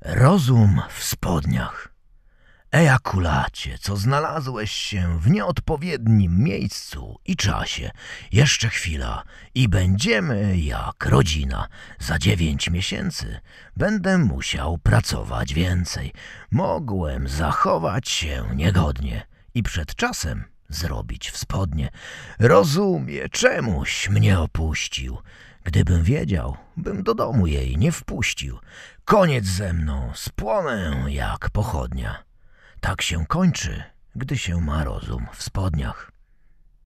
Rozum w spodniach. Ejakulacie, co znalazłeś się w nieodpowiednim miejscu i czasie. Jeszcze chwila i będziemy jak rodzina. Za dziewięć miesięcy będę musiał pracować więcej. Mogłem zachować się niegodnie i przed czasem zrobić w spodnie. Rozumie, czemuś mnie opuścił. Gdybym wiedział, bym do domu jej nie wpuścił. Koniec ze mną, spłonę jak pochodnia. Tak się kończy, gdy się ma rozum w spodniach.